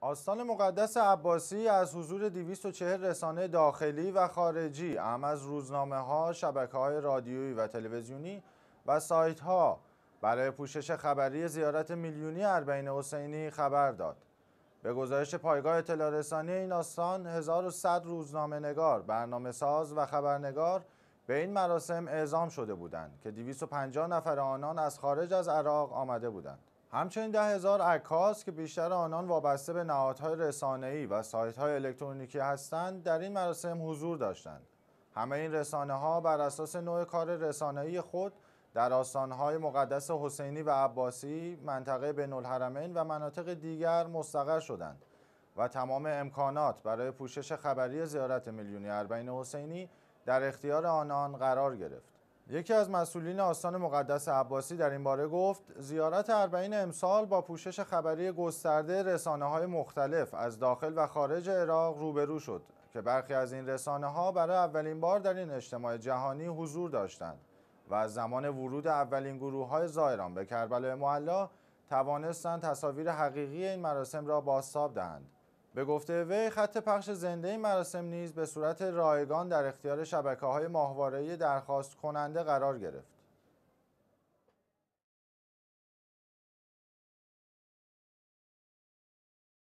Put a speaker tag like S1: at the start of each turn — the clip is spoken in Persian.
S1: آستان مقدس عباسی از حضور 240 رسانه داخلی و خارجی اهم از روزنامه ها، شبکه های رادیویی و تلویزیونی و سایت ها برای پوشش خبری زیارت میلیونی اربعین حسینی خبر داد. به گزارش پایگاه اطلاع این آستان 1100 روزنامه نگار، برنامه ساز و خبرنگار به این مراسم اعزام شده بودند که 250 نفر آنان از خارج از عراق آمده بودند. همچنین ده هزار عکاس که بیشتر آنان وابسته به نهادهای رسانه‌ای و سایت‌های الکترونیکی هستند در این مراسم حضور داشتند همه این رسانه بر اساس نوع کار رسانه‌ای خود در آستانهای مقدس حسینی و عباسی منطقه بین الحرمین و مناطق دیگر مستقر شدند و تمام امکانات برای پوشش خبری زیارت میلیونی اربعین حسینی در اختیار آنان قرار گرفت یکی از مسئولین آستان مقدس عباسی در این باره گفت زیارت اربعین امسال با پوشش خبری گسترده رسانه های مختلف از داخل و خارج عراق روبرو شد که برخی از این رسانه ها برای اولین بار در این اجتماع جهانی حضور داشتند و از زمان ورود اولین گروه های زائران به کربلای معلا توانستند تصاویر حقیقی این مراسم را بازتاب دهند به گفته وی خط پخش زنده این مراسم نیز به صورت رایگان در اختیار شبکه های ماهواره درخواست کننده قرار گرفت.